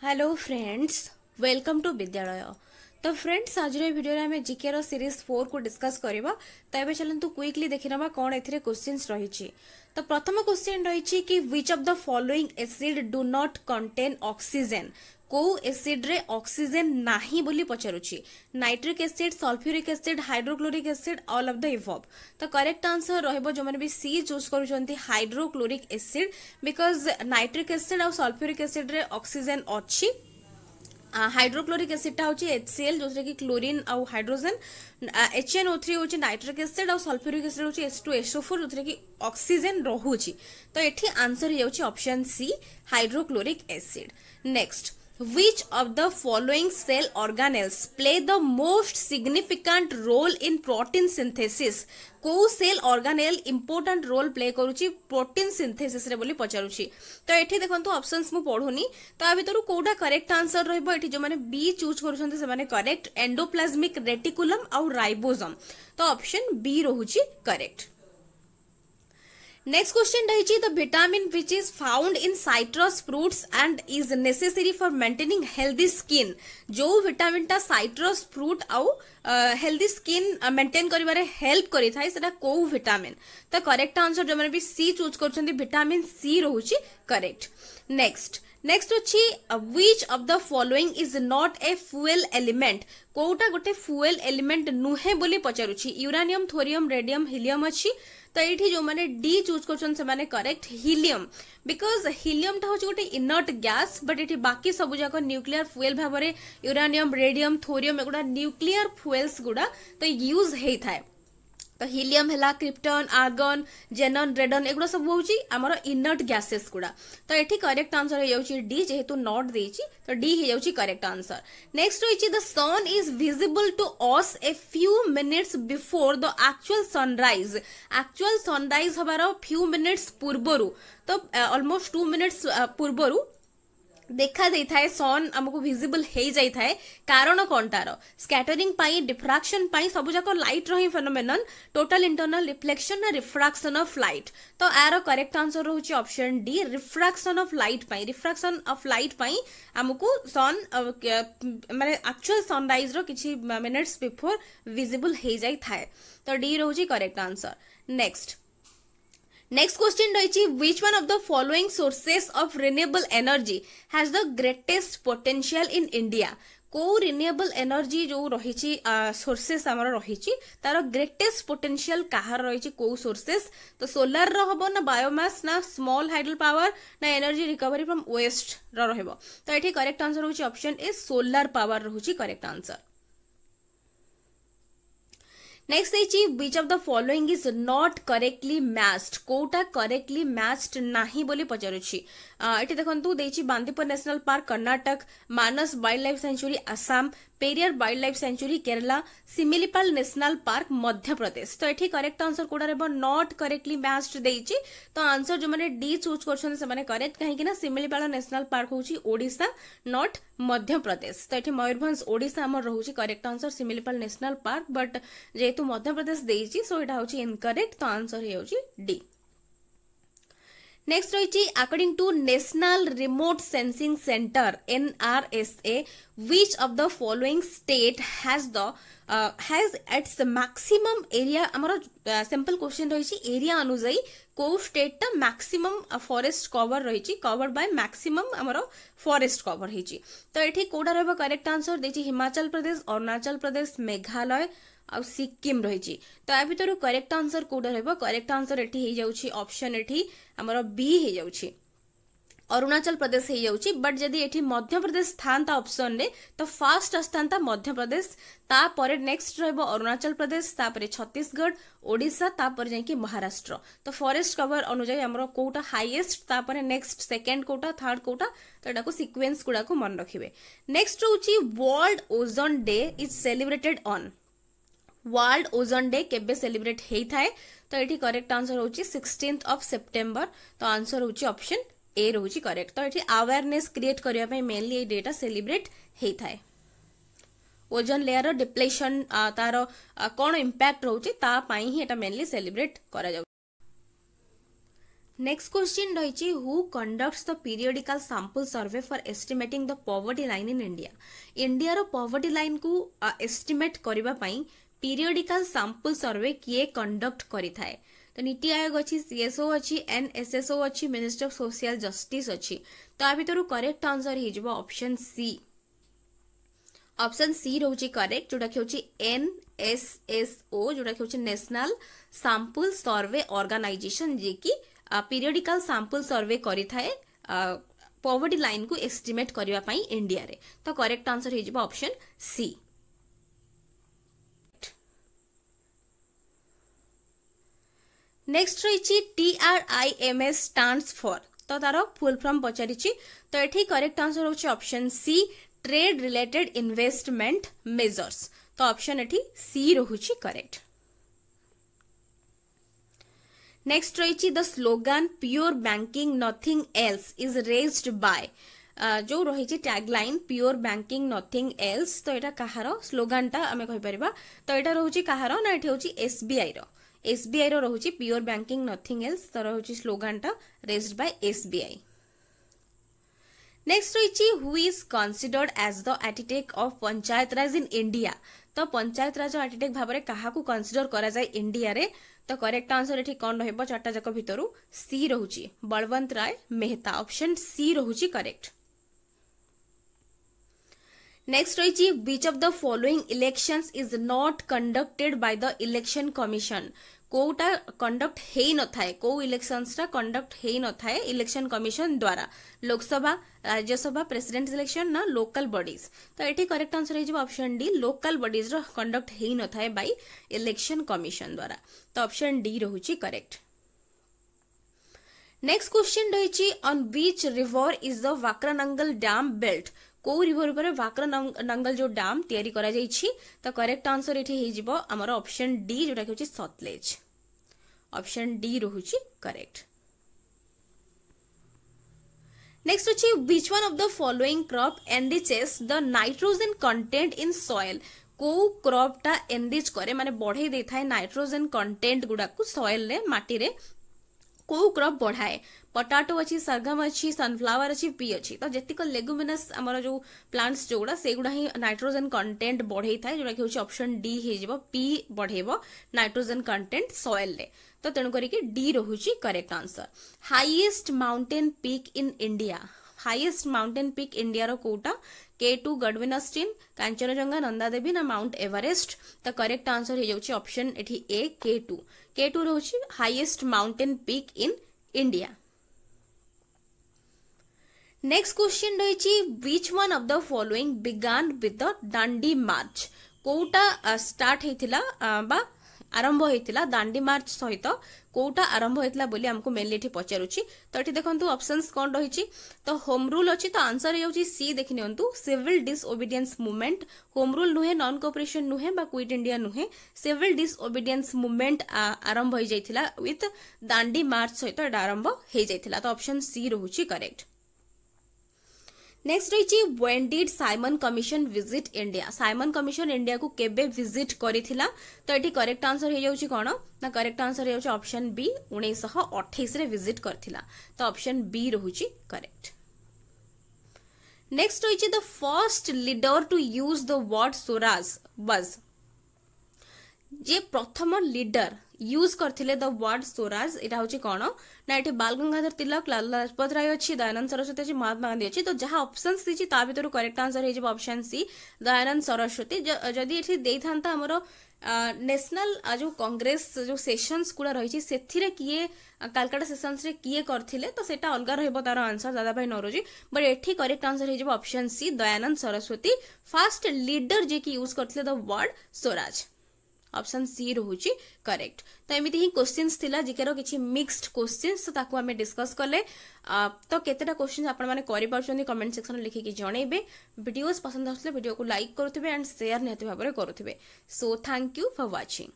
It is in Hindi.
Hello friends, welcome to Vidyalaya. তো ফ্রেন্ডস আজর এই ভিডিওরে আমি জিকের সিরিজ ফোর কু ডিসকস করা তো এবার চলতু কুইকলি দেখে নেওয়া কোণ এতে কোশ্চিন্স রয়েছে তো প্রথম কোশ্চিন রয়েছে কি which of the following acid do not contain oxygen কেউ এসিড্রে অক্সিজেন নাহি বলে পচারুছি nitric acid sulphuric acid hydrochloric acid all of the above তো করেক্ট আনসর রহব যে বি সি চুজ করছেন hydrochloric acid because nitric acid sulphuric acid oxygen অছি हाइड्रोक्लोरिक एसिडटा हूँ सी एल जो क्लोरीन आउ hydrogen H N O three हूँ नाइट्रिक एसिड आउ सल्फ्यूरिक एसिड हूँ एच टू एसओ फोर जो अक्सीजेन रोचे तो ये आंसर होपशन C hydrochloric acid next Which of the following cell organelles play the most significant role in protein synthesis? को cell organelle important role play कर प्रोटीन सिंथेसीस पचारूँ तो ये देखो अप्सन मुझ पढ़ूनी ता भितर कौटा करेक्ट आंसर रही जो मैंने B choose correct endoplasmic reticulum आउ रोजम तो अप्सन बी रोच करेक्ट नेक्स्ट क्वेश्चन रही vitamin which is found in citrus fruits and is necessary for maintaining healthy skin जो विटामिन टा साइट्रस फ्रूट आउ हेल्दी स्किन मेंटेन करिवारे हेल्प करी था इसरा को विटामिन तो करेक्ट आंसर जो मैंने भी सी चूज कर चुन्दी विटामिन सी रहुची करेक्ट नेक्स्ट नेक्स्ट अच्छी which of the following is not a fuel element कोटा गोटे फ्यूएल एलिमेंट नुहे बोली पचारुची यूरानियम थोरियम रेडियम हीलियम अच्छी तो ये जो मैंने D choose correct helium because helium टा हूँ गोटे इनर्ट गैस बट ये बाकी सब जाक न्यूक्लियर फुएल भाव में यूरानियम रेडियम थोरियम एगुड़ा न्यूक्लियर फुएल्स गुड़ा तो यूज होता है তো হিলিয়ম হেলা ক্রিপ্টন আর্গন জেনন রেডন এগুলো সব হচ্ছে আমার ইনর্ট গ্যাসেস গুড়া তো এটি করেক্ট আনসর হয়ে যাচ্ছে ডি যেহেতু নট দিয়েছি তো ডি হয়ে যাচ্ছে করেক্ট আনসর নেক্সট রয়েছে the sun is visible to us a few minutes before the actual sunrise actual sunrise হবার ফিউ মিনিটস পূর্বরু তো অলমোস্ট টু মিনিটস পূর্বরু देखा दे था सन आमको विजिबल हो जाए थाए कारण कौन तार स्कैटरिंग डिफ्राक्शन सब जाक लाइट रही phenomenon total internal reflection refraction of light तो यार करेक्ट आंसर रोज option D refraction of light refraction of light आमको सन मैं आक्चुअल सनरइज रिछ मिनिट्स बिफोर विजिबल हो जाए तो डी रोज correct answer next next question रही which one of the following sources of renewable energy has the greatest potential in India कौ रिन्यूएबल एनर्जी जो रही सोर्सेस रही तार ग्रेटेस्ट पोटेंशियल कहार रही कौ सोर्सेस तो सोलार रो ना बायोमास ना स्मॉल हाइड्रो पावर ना एनर्जी रिकवरी फ्रॉम वेस्ट रो तो ये correct answer option A solar power रही करेक्ट आंसर नेक्स्ट है which of the following is not correctly matched कोटा करेक्टली मैच्ड नाही बोली पचारुଛି ଏଠି ଦେଖନ୍ତୁ ଦେଇଛି Bandipur national park Karnataka Manas wildlife sanctuary Periyar wildlife sanctuary Kerala Similipal national park Madhya Pradesh तो ये करेक्ट आंसर कौटा रहा नट करेक्टली मैच्ड देती तो आंसर जो मैंने डी चूज कर करेक्ट कहीं सिमिलीपाल नेशनल पार्क हूँ ओडा नट ମଧ୍ୟପ୍ରଦେଶ ତ ଏଠି ମୟୂରଭଞ୍ଜ ଓଡ଼ିଶା ଆମର ରହୁଛି correct answer Similipal national park but ଯେହେତୁ ମଧ୍ୟପ୍ରଦେଶ ଦେଇଛି ସୋ ଏଇଟା ହେଉଛି ଇନକରେକ୍ଟ ତ ଆନ୍ସର ହେଉଛି ଡି नेक्स्ट रही according to national remote sensing centre NRSA which of the following state has the uh, has its maximum area ଆମର simple question ରହିଛି area ଅନୁଯାୟୀ କୋଉ ଷ୍ଟେଟଟା ମ୍ୟାକ୍ସିମମ୍ ଫରେଷ୍ଟ କଭର ରହିଛି କଭର୍ଡ ବାଇ ମ୍ୟାକ୍ସିମମ୍ ଆମର ଫରେଷ୍ଟ କଭର ହେଇଛି ତ ଏଠି କୋଉଟା ରହିବ କରେକ୍ଟ ଆନ୍ସର ଦେଇଛି ହିମାଚଳ ପ୍ରଦେଶ ଅରୁଣାଚଳ ପ୍ରଦେଶ ମେଘାଳୟ आ सिक्किम रही तो या भितर करेक्ट आंसर कौट रहा करेक्ट आंसर ये अप्सन एटी आम हो जा अरुणाचल प्रदेश हो जाए बट जदि ये मध्यप्रदेश था अप्सन तो फास्ट आसता मध्यप्रदेश तापर नेक्स्ट अरुणाचल प्रदेश तापर छत्तीसगढ़ ओडा तापर जा महाराष्ट्र तो फरेस्ट कवर अनुजाई आम कौटा हाइएस्ट तापर नेक्स्ट सेकेंड कौटा थर्ड कौटा तो यहाँ को सिक्वेन्स गुडा मन रखिए नेक्स्ट रोज world ozone day is celebrated on world ozone day কেবে সেলিব্রেট হয়েথায় तो ये करेक्ट आंसर हूँ সিক্সটিন্থ अफ सेप्टेम्बर तो आंसर हूँ অপশন ए रोच करेक्ट तो ये आवेरने क्रिएट करने मेनली डेटा सेलिब्रेट होता है ओजन लेयर डिप्लेसन तार कौन इंपैक्ट रोचे मेनली सेलिब्रेट कर नेक्स्ट क्वेश्चन रही who conducts the periodical sample survey for estimating the poverty line in India India रो पॉवर्टी लाइन को एस्टिमेट करने पीरियडिकाल सांपल सर्वे किए कंडक्ट करें तो नीति आयोग अच्छी सीएसओ अच्छी एन एस एसओ अच्छी मिनिस्टर ऑफ सोशल जस्टिस अच्छी तो या भितर correct answer option C option C रोज करेक्ट जोटा कि एनएसएसओ जोटा कि नेशनल सांपल सर्वे ऑर्गेनाइजेशन जी की पीरियडिकाल सांपल सर्वे करें पवर्टी लाइन को एस्टिमेट करने इंडिया तो correct answer option C next রয়েছে টিআরআইএমএস ଷ୍ଟାଣ୍ଡସ୍ ফর তো তার ফুল ফর্ম পচারিছি তো এটি করেক্ট আনসর হচ্ছে option C trade related investment measures তো অপশন এটি সি রহুছি করেক্ট নেক্সট রয়েছে the slogan pure banking nothing else is raised by ଯେଉଁ ରହିଛି tagline pure banking nothing else ତ ଏଇଟା କାହାର ସ୍ଲୋଗାନଟା ଆମେ କହିପାରିବା ତ ଏଇଟା ରହୁଛି କାହାର ନା ଏଠି ହେଉଛି ଏସ୍ବିଆଇର ଏସ୍ବିଆଇର ରହୁଛି ପିଓର ବ୍ୟାଙ୍କିଂ ନଥିଂ ଏଲ୍ସ ତ ରହୁଛି ସ୍ଲୋଗାନଟା ରେଜଡ୍ बाय एसबीआई नेक्स्ट रही who is considered as the architect of panchayat raj in India तो पंचायत राज आर्टिटेक्ट भाव में क्या कनसीडर कराए इंडिया रे तो करेक्ट आंसर ये कौन रहा चार्टा जाक भितर सी रोचे बलवंत राय मेहता ऑप्शन सी रोचे करेक्ट नेक्स्ट रही which of the following election is not conducted by the election commission कौटा कंडक्ट हो न था कौ इलेक्शन कंडक्ट हो न था इलेक्शन कमिशन द्वारा लोकसभा राज्यसभा प्रेसीडेट इलेक्शन ना लोकल बडीज तो ये correct answer option D local bodies conduct हो न था बै इलेक्शन कमिशन द्वारा तो अपशन डी रही करेक्ट नेक्स्ट क्वेश्चन रही river is the Bhakra Nangal dam built কেউ রিভর উপরে ভাকরা নাঙ্গল যে ড্যাম তৈরি করা যাই তো করেক্ট আনসর এটি হয়েযিব আমার অপশন ডি যেটা হচ্ছে সতলেজ অপশন ডি রয়েছে করেক্ট নেক্সট হচ্ছে which one of the following crop enriches the nitrogen content in soil কেউ ক্রপটা এনরিচ করে মানে বড়াই দিয়ে থাকে নাইট্রোজেন কন্টেন্ট গুড়া সয়েল মাটি কেউ ক্রপ বড়ায় पटाटो अच्छी सरगम अच्छी सनफ्लावर अच्छी पी अच्छी तो जितक लेगुमिनस जो प्लांट्स जो गुड़ा से गुड़ा ही नाइट्रोजेन कंटेन्ट बढ़े था जो अप्सन डी हो पी बढ़े नाइट्रोजेन कंटेन्ट सएल तो तेणु रही correct answer highest mountain peak in India highest mountain peak India कौटा K two Godwin Austen Kanchenjunga Nanda Devi ना माउंट एवरेस्ट तो करेक्ट आंसर हो option A K two K two रही highest mountain peak in India next question રહે છે which one of the following began with the Dandi march କେଉଁଟା ଷ୍ଟାର୍ଟ ହେଇଥିଲା ବା ଆରମ୍ଭ ହେଇଥିଲା ଦାଣ୍ଡି ମାର୍ଚ୍ଚ ସହିତ କେଉଁଟା ଆରମ୍ଭ ହେଇଥିଲା ବୋଲି ଆମକୁ ମେନଲି ଏଠି ପଚାରୁଛି ତ ଏଠି ଦେଖନ୍ତୁ ଅପସନ୍ସ କ'ଣ ରହିଛି ତ ହୋମ୍ ରୁଲ୍ ଅଛି ତ ଆନ୍ସର ହେଉଛି ସି ଦେଖିନିଅନ୍ତୁ civil disobedience movement home rule ନୁହେଁ ନନ୍ କୋପରେସନ୍ ନୁହେଁ ବା କ୍ୱିଟ୍ ଇଣ୍ଡିଆ ନୁହେଁ ସିଭିଲ୍ ଡିସ୍ଓବିଡିଏନ୍ସ ମୁଭମେଣ୍ଟ ଆରମ୍ଭ ହେଇଯାଇଥିଲା ୱିଥ୍ ଦାଣ୍ଡି ମାର୍ଚ୍ଚ ସହିତ ଏଇଟା ଆରମ୍ଭ ହେଇଯାଇଥିଲା ତ ଅପସନ୍ ସି ରହୁଛି କରେକ୍ଟ ନେକ୍ସଟ ରହିଛି when did Simon commission visit India Simon commission ଇଣ୍ଡିଆକୁ କେବେ ଭିଜିଟ୍ କରିଥିଲା ତ ଏଠି କରେକ୍ଟ ଆନ୍ସର ହେଇଯାଉଛି କ'ଣ ନା କରେକ୍ଟ ଆନ୍ସର ହେଇଯାଉଛି ଅପସନ୍ ବି ଉଣେଇଶହ ଅଠେଇଶରେ ଭିଜିଟ୍ କରିଥିଲା ତ ଅପସନ୍ ବି ରହୁଛି କରେକ୍ଟ ନେକ୍ସଟ ରହିଛି the first leader to use the word swaraj was ଯେ ପ୍ରଥମ ଲିଡର ୟୁଜ୍ କରିଥିଲେ ଦ ୱାର୍ଡ ସ୍ୱରାଜ ଏଇଟା ହେଉଛି କ'ଣ ନା ଏଠି ବାଲ ଗଙ୍ଗାଧର ତିଲକ ଲାଲ ଲାଜପତ ରାୟ ଅଛି ଦୟାନନ୍ଦ ସରସ୍ୱତୀ ଅଛି ମହାତ୍ମା ଗାନ୍ଧୀ ଅଛି ତ ଯାହା ଅପସନ୍ସ ଦେଇଛି ତା ଭିତରୁ କରେକ୍ଟ ଆନ୍ସର ହେଇଯିବ ଅପସନ୍ ସି ଦୟାନନ୍ଦ ସରସ୍ୱତୀ ଯଦି ଏଠି ଦେଇଥାନ୍ତା ଆମର ନ୍ୟାସନାଲ ଯେଉଁ କଂଗ୍ରେସ ଯେଉଁ ସେସନ୍ସ ଗୁଡ଼ା ରହିଛି ସେଥିରେ କିଏ କାଲକାଟା ସେସନ୍ସରେ କିଏ କରିଥିଲେ ତ ସେଇଟା ଅଲଗା ରହିବ ତାର ଆନ୍ସର ଦାଦାଭାଇ ନରୁଜି ବଟ୍ ଏଠି କରେକ୍ଟ ଆନ୍ସର ହେଇଯିବ option C Dayanand Saraswati first leader ଯିଏକି ୟୁଜ୍ କରିଥିଲେ the word swaraj option C রয়েছে করেক্ট তো এমিতি হি কোশ্চিন্স লা জিকের কিছু মিক্সড কোশ্চিন্স তাকে আমি ডিসকস কলে তো কেতেটা কোশ্চিন্স আপনার করে কমেন্ট সেকশনে লিখিকি জনাইবে ভিডিওস পসন্দ আসলে ভিডিওকে লাইক করুবে অ্যান্ড সেয়ার নিহতি ভাবে করুবে so thank you for watching